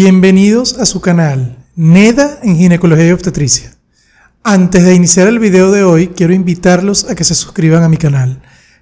Bienvenidos a su canal NEDA en Ginecología y Obstetricia. Antes de iniciar el video de hoy, quiero invitarlos a que se suscriban a mi canal,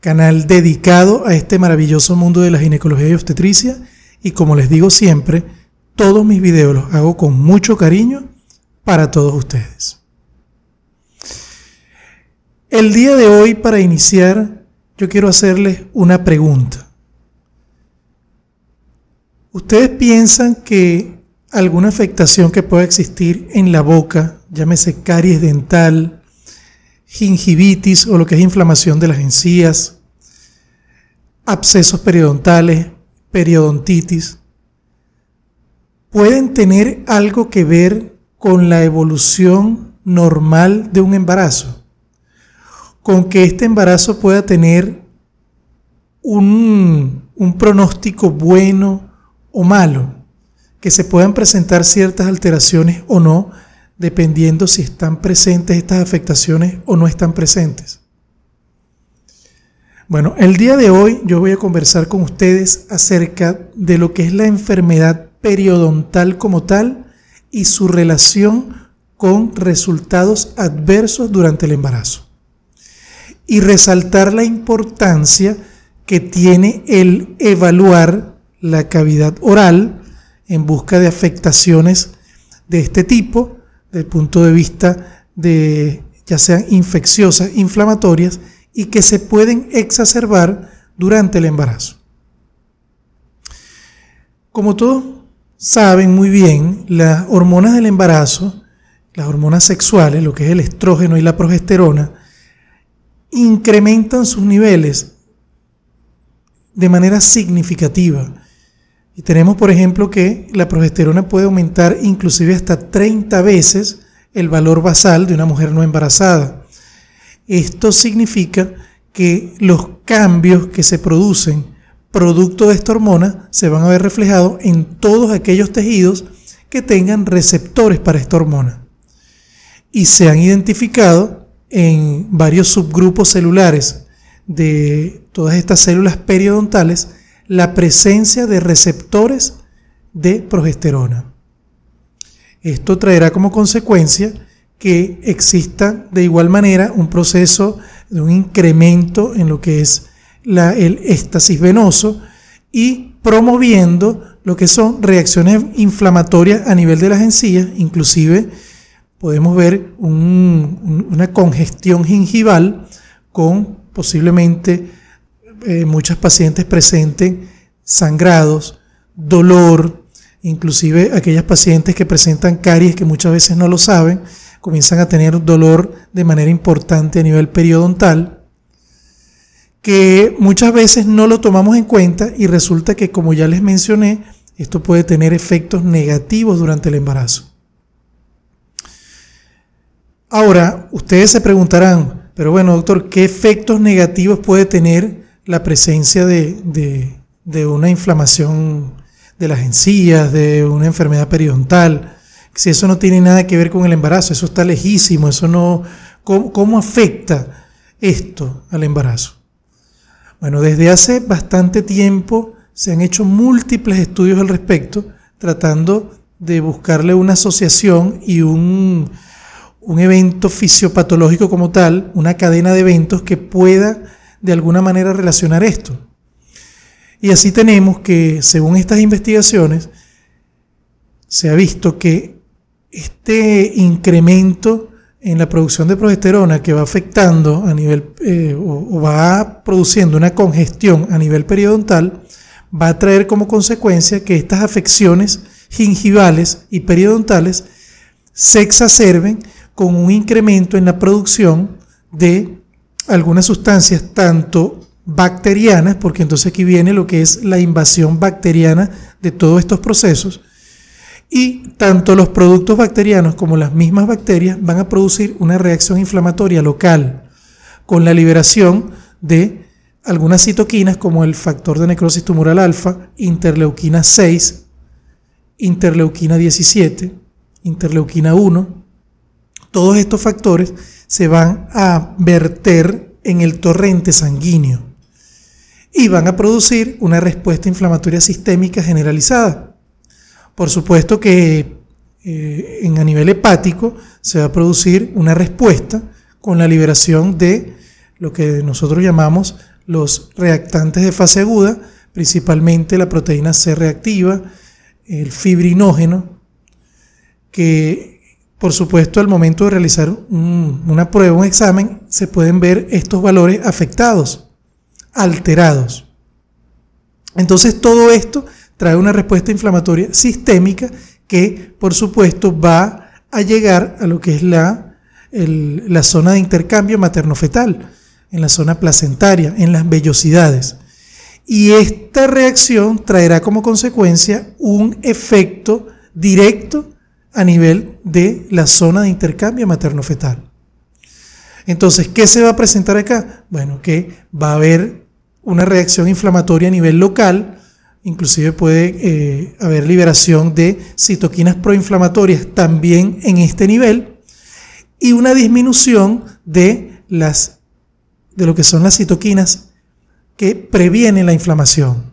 canal dedicado a este maravilloso mundo de la ginecología y obstetricia. Y como les digo siempre, todos mis videos los hago con mucho cariño para todos ustedes. El día de hoy, para iniciar, yo quiero hacerles una pregunta. ¿Ustedes piensan que alguna afectación que pueda existir en la boca, llámese caries dental, gingivitis o lo que es inflamación de las encías, abscesos periodontales, periodontitis, pueden tener algo que ver con la evolución normal de un embarazo? Con que este embarazo pueda tener un, pronóstico bueno, o malo, que se puedan presentar ciertas alteraciones o no, dependiendo si están presentes estas afectaciones o no están presentes. Bueno, el día de hoy yo voy a conversar con ustedes acerca de lo que es la enfermedad periodontal como tal y su relación con resultados adversos durante el embarazo. Y resaltar la importancia que tiene el evaluar la cavidad oral en busca de afectaciones de este tipo, del punto de vista de ya sean infecciosas, inflamatorias y que se pueden exacerbar durante el embarazo. Como todos saben muy bien, las hormonas del embarazo, las hormonas sexuales, lo que es el estrógeno y la progesterona, incrementan sus niveles de manera significativa y tenemos, por ejemplo, que la progesterona puede aumentar inclusive hasta 30 veces el valor basal de una mujer no embarazada. Esto significa que los cambios que se producen producto de esta hormona se van a ver reflejados en todos aquellos tejidos que tengan receptores para esta hormona. Y se han identificado en varios subgrupos celulares de todas estas células periodontales la presencia de receptores de progesterona. Esto traerá como consecuencia que exista de igual manera un proceso de un incremento en lo que es el éstasis venoso y promoviendo lo que son reacciones inflamatorias a nivel de las encías, inclusive podemos ver una congestión gingival con posiblemente eh, muchas pacientes presenten sangrados, dolor, inclusive aquellas pacientes que presentan caries que muchas veces no lo saben, comienzan a tener dolor de manera importante a nivel periodontal, que muchas veces no lo tomamos en cuenta y resulta que, como ya les mencioné, esto puede tener efectos negativos durante el embarazo. Ahora, ustedes se preguntarán, pero bueno, doctor, ¿qué efectos negativos puede tener la presencia de, una inflamación de las encías, de una enfermedad periodontal. Si eso no tiene nada que ver con el embarazo, eso está lejísimo, eso no... ¿Cómo, afecta esto al embarazo? Bueno, desde hace bastante tiempo se han hecho múltiples estudios al respecto, tratando de buscarle una asociación y un, un evento fisiopatológico como tal, una cadena de eventos que pueda de alguna manera relacionar esto. Y así tenemos que, según estas investigaciones, se ha visto que este incremento en la producción de progesterona que va afectando a nivel eh, o, va produciendo una congestión a nivel periodontal va a traer como consecuencia que estas afecciones gingivales y periodontales se exacerben con un incremento en la producción de algunas sustancias, tanto bacterianas, porque entonces aquí viene lo que es la invasión bacteriana de todos estos procesos, y tanto los productos bacterianos como las mismas bacterias van a producir una reacción inflamatoria local con la liberación de algunas citoquinas como el factor de necrosis tumoral alfa, interleuquina 6, interleuquina 17, interleuquina 1, todos estos factores se van a verter en el torrente sanguíneo y van a producir una respuesta inflamatoria sistémica generalizada. Por supuesto que eh, en, a nivel hepático se va a producir una respuesta con la liberación de lo que nosotros llamamos los reactantes de fase aguda, principalmente la proteína C reactiva, el fibrinógeno, que por supuesto, al momento de realizar una prueba, un examen, se pueden ver estos valores afectados, alterados. Entonces, todo esto trae una respuesta inflamatoria sistémica que, por supuesto, va a llegar a lo que es la, la zona de intercambio materno-fetal, en la zona placentaria, en las vellosidades. Y esta reacción traerá como consecuencia un efecto directo a nivel de la zona de intercambio materno-fetal. Entonces, ¿qué se va a presentar acá? Bueno, que va a haber una reacción inflamatoria a nivel local, inclusive puede eh, haber liberación de citoquinas proinflamatorias también en este nivel y una disminución de las de lo que son las citoquinas que previenen la inflamación,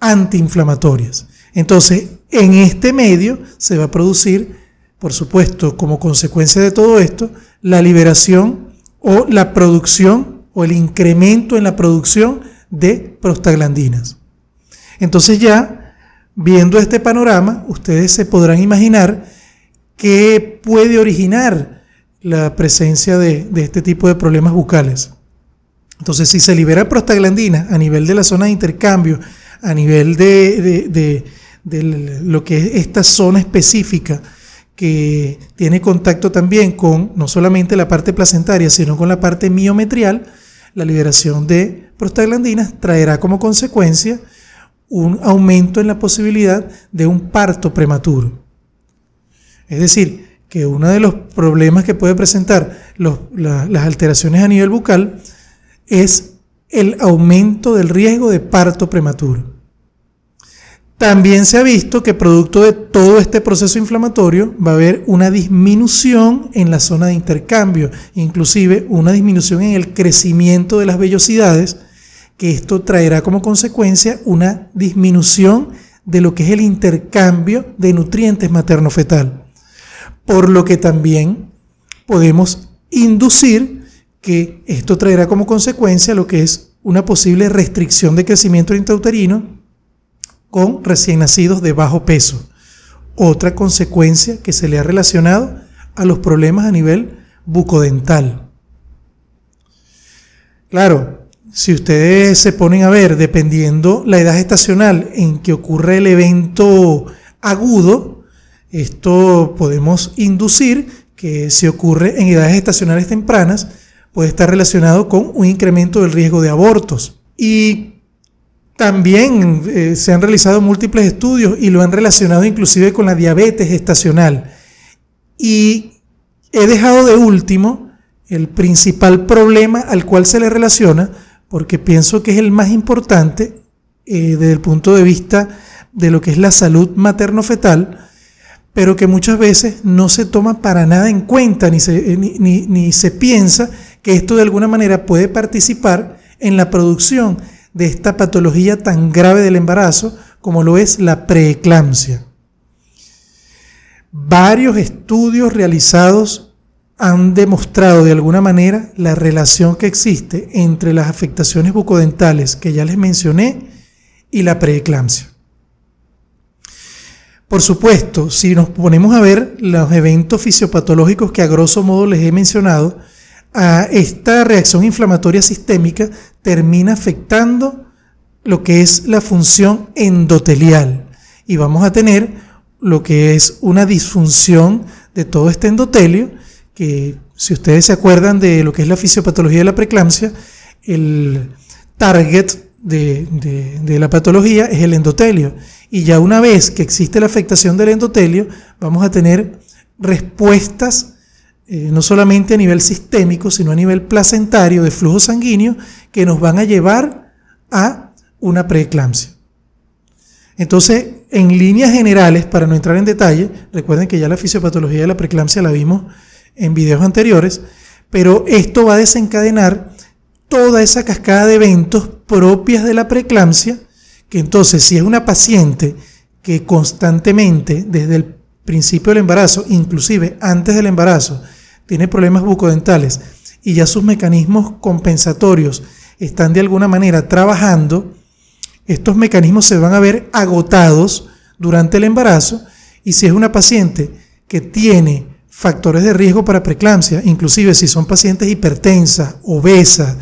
antiinflamatorias. Entonces, en este medio se va a producir, por supuesto, como consecuencia de todo esto, la liberación o la producción o el incremento en la producción de prostaglandinas. Entonces ya, viendo este panorama, ustedes se podrán imaginar qué puede originar la presencia de, este tipo de problemas bucales. Entonces, si se libera prostaglandina a nivel de la zona de intercambio, a nivel de de lo que es esta zona específica que tiene contacto también con no solamente la parte placentaria, sino con la parte miometrial, la liberación de prostaglandinas traerá como consecuencia un aumento en la posibilidad de un parto prematuro. Es decir, que uno de los problemas que puede presentar las alteraciones a nivel bucal es el aumento del riesgo de parto prematuro. También se ha visto que producto de todo este proceso inflamatorio va a haber una disminución en la zona de intercambio, inclusive una disminución en el crecimiento de las vellosidades, que esto traerá como consecuencia una disminución de lo que es el intercambio de nutrientes materno-fetal. Por lo que también podemos inducir que esto traerá como consecuencia lo que es una posible restricción de crecimiento intrauterino con recién nacidos de bajo peso. Otra consecuencia que se le ha relacionado a los problemas a nivel bucodental. Claro, si ustedes se ponen a ver, dependiendo la edad estacional en que ocurre el evento agudo, esto podemos inducir que si ocurre en edades estacionales tempranas, puede estar relacionado con un incremento del riesgo de abortos. Y también eh, se han realizado múltiples estudios y lo han relacionado inclusive con la diabetes estacional. Y he dejado de último el principal problema al cual se le relaciona, porque pienso que es el más importante eh, desde el punto de vista de lo que es la salud materno-fetal, pero que muchas veces no se toma para nada en cuenta ni se, eh, ni se piensa que esto de alguna manera puede participar en la producción de esta patología tan grave del embarazo como lo es la preeclampsia. Varios estudios realizados han demostrado de alguna manera la relación que existe entre las afectaciones bucodentales que ya les mencioné y la preeclampsia. Por supuesto, si nos ponemos a ver los eventos fisiopatológicos que a grosso modo les he mencionado, a esta reacción inflamatoria sistémica termina afectando lo que es la función endotelial y vamos a tener lo que es una disfunción de todo este endotelio que si ustedes se acuerdan de lo que es la fisiopatología de la preeclampsia, el target de, de, la patología es el endotelio. Y ya una vez que existe la afectación del endotelio, vamos a tener respuestas eh, no solamente a nivel sistémico, sino a nivel placentario de flujo sanguíneo que nos van a llevar a una preeclampsia. Entonces, en líneas generales, para no entrar en detalle, recuerden que ya la fisiopatología de la preeclampsia la vimos en videos anteriores, pero esto va a desencadenar toda esa cascada de eventos propias de la preeclampsia, que entonces si es una paciente que constantemente, desde el principio del embarazo, inclusive antes del embarazo, tiene problemas bucodentales y ya sus mecanismos compensatorios están de alguna manera trabajando, estos mecanismos se van a ver agotados durante el embarazo y si es una paciente que tiene factores de riesgo para preeclampsia, inclusive si son pacientes hipertensas, obesas,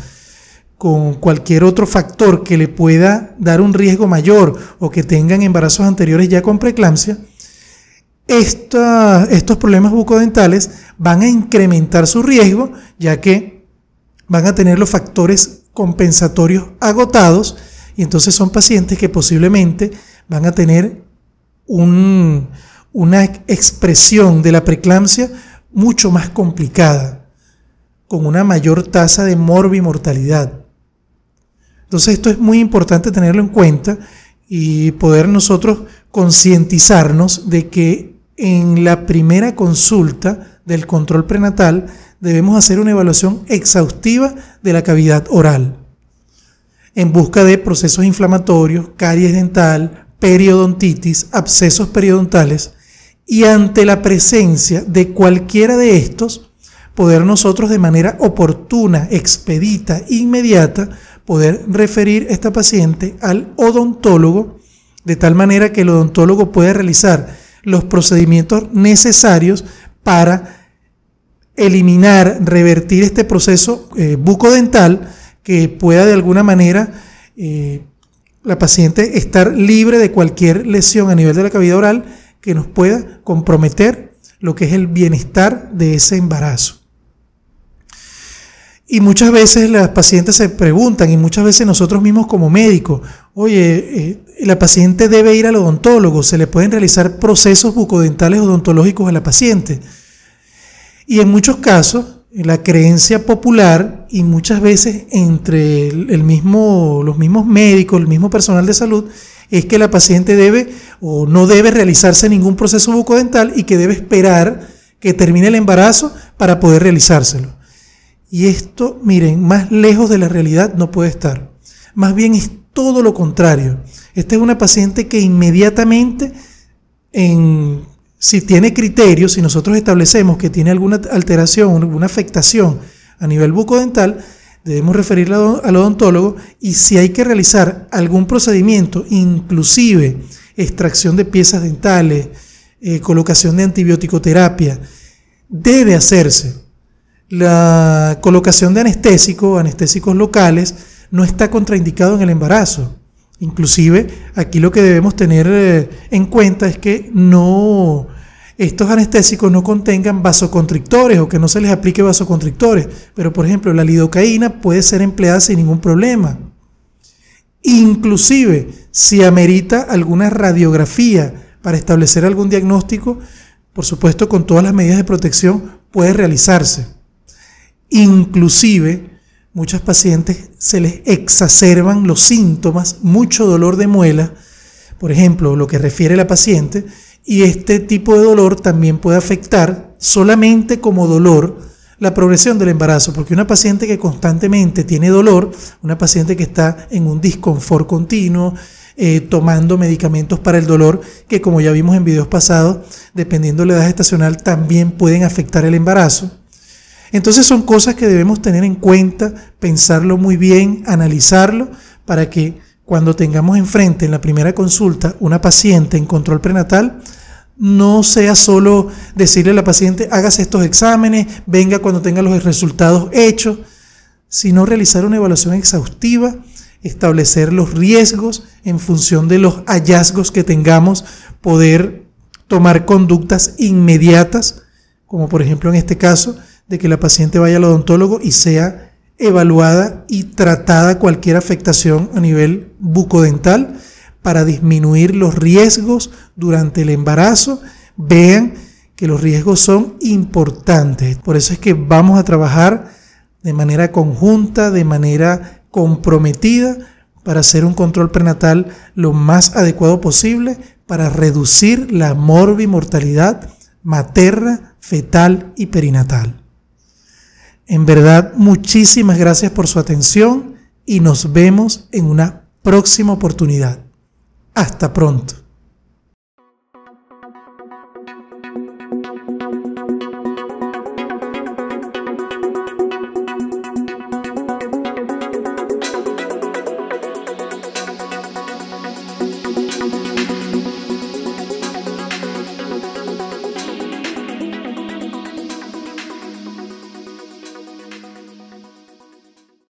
con cualquier otro factor que le pueda dar un riesgo mayor o que tengan embarazos anteriores ya con preeclampsia, estos problemas bucodentales van a incrementar su riesgo, ya que van a tener los factores compensatorios agotados y entonces son pacientes que posiblemente van a tener una expresión de la preeclampsia mucho más complicada, con una mayor tasa de morbimortalidad. Entonces esto es muy importante tenerlo en cuenta y poder nosotros concientizarnos de que en la primera consulta del control prenatal debemos hacer una evaluación exhaustiva de la cavidad oral en busca de procesos inflamatorios, caries dental, periodontitis, abscesos periodontales y ante la presencia de cualquiera de estos, poder nosotros de manera oportuna, expedita, inmediata, poder referir a esta paciente al odontólogo de tal manera que el odontólogo pueda realizar los procedimientos necesarios para eliminar, revertir este proceso eh, bucodental que pueda de alguna manera eh, la paciente estar libre de cualquier lesión a nivel de la cavidad oral que nos pueda comprometer lo que es el bienestar de ese embarazo. Y muchas veces las pacientes se preguntan y muchas veces nosotros mismos como médicos, oye, eh, eh, la paciente debe ir al odontólogo, se le pueden realizar procesos bucodentales odontológicos a la paciente. Y en muchos casos, la creencia popular y muchas veces entre el mismo, los mismos médicos, el mismo personal de salud, es que la paciente debe o no debe realizarse ningún proceso bucodental y que debe esperar que termine el embarazo para poder realizárselo. Y esto, miren, más lejos de la realidad no puede estar. Más bien es todo lo contrario. Esta es una paciente que inmediatamente, si tiene criterios, si nosotros establecemos que tiene alguna alteración, alguna afectación a nivel bucodental, debemos referirla al odontólogo y si hay que realizar algún procedimiento, inclusive extracción de piezas dentales, eh, colocación de antibiótico terapia, debe hacerse la colocación de anestésico, anestésicos locales, no está contraindicado en el embarazo. Inclusive aquí lo que debemos tener eh, en cuenta es que no estos anestésicos no contengan vasoconstrictores o que no se les aplique vasoconstrictores, pero por ejemplo la lidocaína puede ser empleada sin ningún problema. Inclusive si amerita alguna radiografía para establecer algún diagnóstico, por supuesto con todas las medidas de protección puede realizarse. Inclusive, muchas pacientes se les exacerban los síntomas, mucho dolor de muela, por ejemplo, lo que refiere la paciente, y este tipo de dolor también puede afectar solamente como dolor la progresión del embarazo, porque una paciente que constantemente tiene dolor, una paciente que está en un disconfort continuo, eh, tomando medicamentos para el dolor, que como ya vimos en videos pasados, dependiendo de la edad estacional, también pueden afectar el embarazo. Entonces son cosas que debemos tener en cuenta, pensarlo muy bien, analizarlo, para que cuando tengamos enfrente en la primera consulta una paciente en control prenatal, no sea solo decirle a la paciente, hágase estos exámenes, venga cuando tenga los resultados hechos, sino realizar una evaluación exhaustiva, establecer los riesgos en función de los hallazgos que tengamos, poder tomar conductas inmediatas, como por ejemplo en este caso, de que la paciente vaya al odontólogo y sea evaluada y tratada cualquier afectación a nivel bucodental para disminuir los riesgos durante el embarazo. Vean que los riesgos son importantes. Por eso es que vamos a trabajar de manera conjunta, de manera comprometida, para hacer un control prenatal lo más adecuado posible para reducir la morbimortalidad materna, fetal y perinatal. En verdad, muchísimas gracias por su atención y nos vemos en una próxima oportunidad. Hasta pronto.